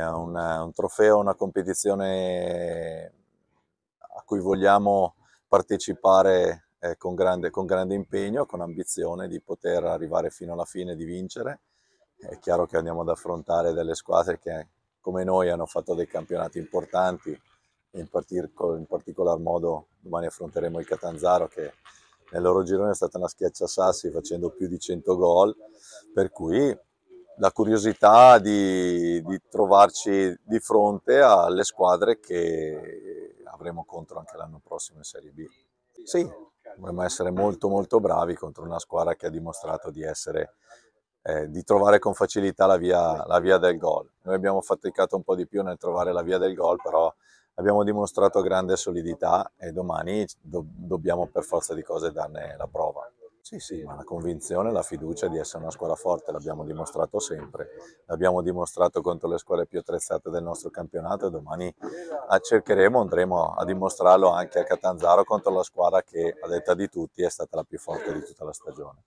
una, un trofeo, una competizione a cui vogliamo partecipare eh, con, grande, con, grande, impegno, con ambizione di poter arrivare fino alla fine di vincere. È chiaro che andiamo ad affrontare delle squadre che come noi hanno fatto dei campionati importanti, in, partico, in particolar modo domani affronteremo il Catanzaro che nel loro girone è stata una schiaccia sassi facendo più di 100 gol, per cui la curiosità di, di, trovarci di fronte alle squadre che avremo contro anche l'anno prossimo in Serie B. Sì, dovremmo essere molto molto bravi contro una squadra che ha dimostrato di, essere, eh, di trovare con facilità la via, la via del gol. Noi abbiamo faticato un po' di più nel trovare la via del gol, però abbiamo dimostrato grande solidità e domani do, dobbiamo per forza di cose darne la prova. Sì, sì, ma la convinzione, la fiducia di essere una squadra forte l'abbiamo dimostrato sempre, l'abbiamo dimostrato contro le squadre più attrezzate del nostro campionato e domani ah, cercheremo, andremo a dimostrarlo anche a Catanzaro contro la squadra che a detta di tutti è stata la più forte di tutta la stagione.